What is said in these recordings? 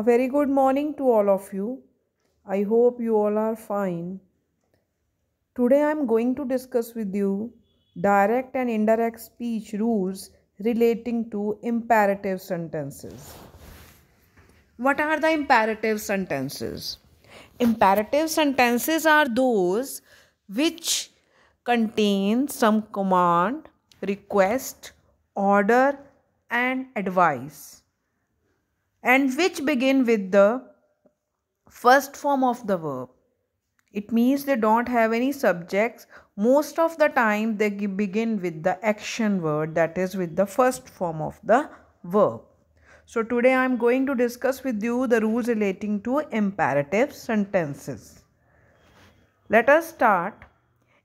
A very good morning to all of you. I hope you all are fine. Today I am going to discuss with you direct and indirect speech rules relating to imperative sentences. What are the imperative sentences? Imperative sentences are those which contain some command, request, order and advice and which begin with the first form of the verb. It means they don't have any subjects. Most of the time they begin with the action word that is with the first form of the verb. So today I am going to discuss with you the rules relating to imperative sentences. Let us start.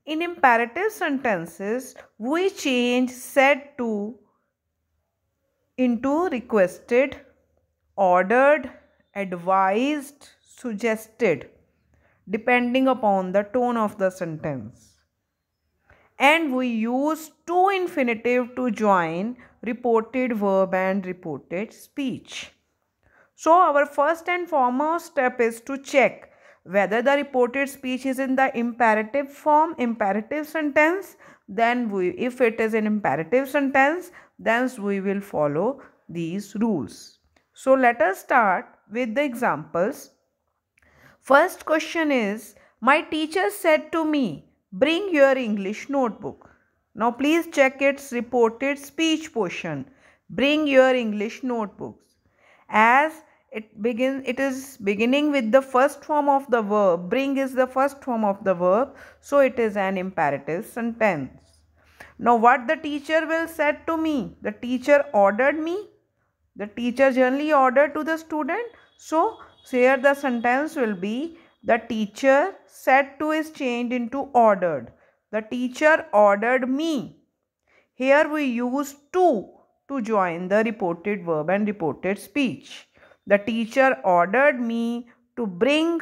In imperative sentences, we change said to into requested ordered, advised, suggested, depending upon the tone of the sentence. And we use two infinitive to join reported verb and reported speech. So our first and foremost step is to check whether the reported speech is in the imperative form, imperative sentence, then we, if it is an imperative sentence, then we will follow these rules. So let us start with the examples. First question is, my teacher said to me, bring your English notebook. Now please check its reported speech portion. Bring your English notebooks. As it begins, it is beginning with the first form of the verb. Bring is the first form of the verb. So it is an imperative sentence. Now what the teacher will said to me? The teacher ordered me the teacher generally ordered to the student. So, here the sentence will be the teacher said to is changed into ordered. The teacher ordered me. Here we use to to join the reported verb and reported speech. The teacher ordered me to bring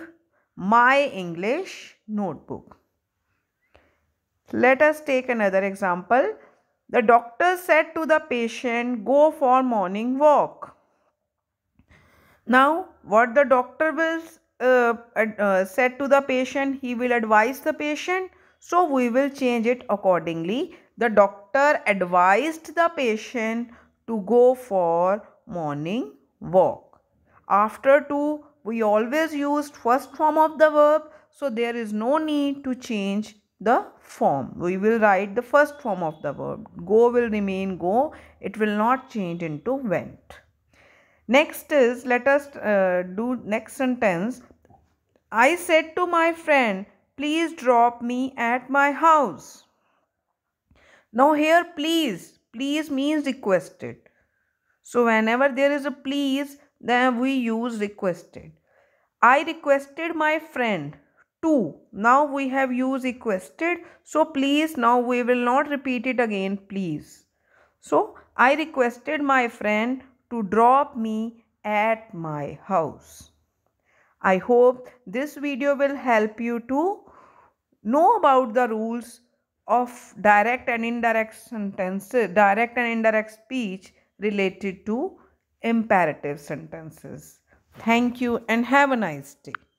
my English notebook. Let us take another example. The doctor said to the patient, go for morning walk. Now, what the doctor will uh, uh, said to the patient, he will advise the patient. So, we will change it accordingly. The doctor advised the patient to go for morning walk. After to, we always used first form of the verb. So, there is no need to change the form. We will write the first form of the verb. Go will remain go. It will not change into went. Next is, let us uh, do next sentence. I said to my friend, please drop me at my house. Now here please, please means requested. So whenever there is a please, then we use requested. I requested my friend 2. Now we have used requested. So please now we will not repeat it again please. So I requested my friend to drop me at my house. I hope this video will help you to know about the rules of direct and indirect sentences, direct and indirect speech related to imperative sentences. Thank you and have a nice day.